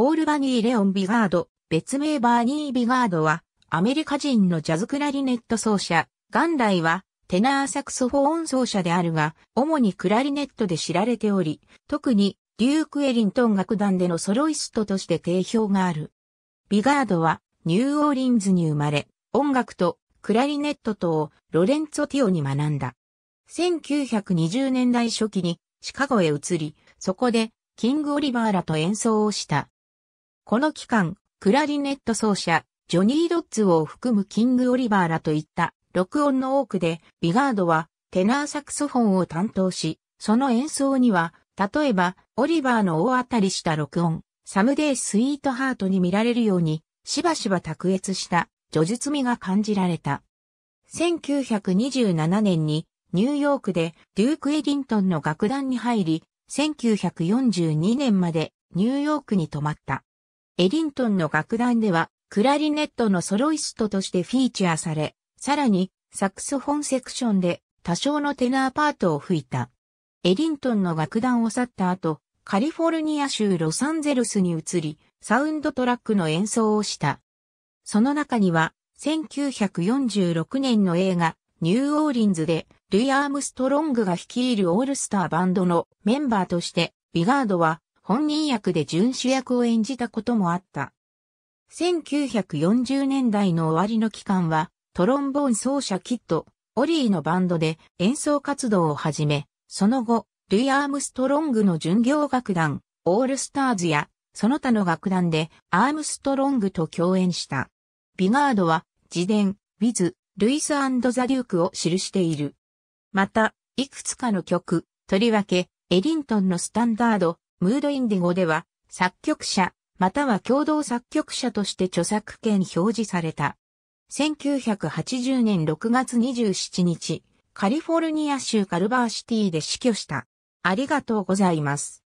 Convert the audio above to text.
オールバニー・レオン・ビガード、別名バーニー・ビガードは、アメリカ人のジャズクラリネット奏者、元来は、テナーサクソフォーン奏者であるが、主にクラリネットで知られており、特に、デューク・エリントン楽団でのソロイストとして定評がある。ビガードは、ニューオーリンズに生まれ、音楽とクラリネットとをロレンツォ・ティオに学んだ。1920年代初期にシカゴへ移り、そこでキング・オリバーらと演奏をした。この期間、クラリネット奏者、ジョニー・ドッツを含むキング・オリバーらといった録音の多くで、ビガードはテナーサクソフォンを担当し、その演奏には、例えば、オリバーの大当たりした録音、サムデイ・スイートハートに見られるように、しばしば卓越した叙述味が感じられた。1927年にニューヨークでデューク・エディントンの楽団に入り、1942年までニューヨークに泊まった。エリントンの楽団では、クラリネットのソロイストとしてフィーチャーされ、さらに、サクソフォンセクションで多少のテナーパートを吹いた。エリントンの楽団を去った後、カリフォルニア州ロサンゼルスに移り、サウンドトラックの演奏をした。その中には、1946年の映画、ニューオーリンズで、ルイ・アームストロングが率いるオールスターバンドのメンバーとして、ビガードは本人役で準主役を演じたこともあった。1940年代の終わりの期間は、トロンボーン奏者キッド、オリーのバンドで演奏活動を始め、その後、ルイ・アームストロングの巡業楽団、オールスターズや、その他の楽団でアームストロングと共演した。ビガードは、自伝、ウィズ、ルイスザ・デュークを記している。また、いくつかの曲、とりわけ、エリントンのスタンダード、ムードインディゴでは、作曲者、または共同作曲者として著作権表示された。1980年6月27日、カリフォルニア州カルバーシティで死去した。ありがとうございます。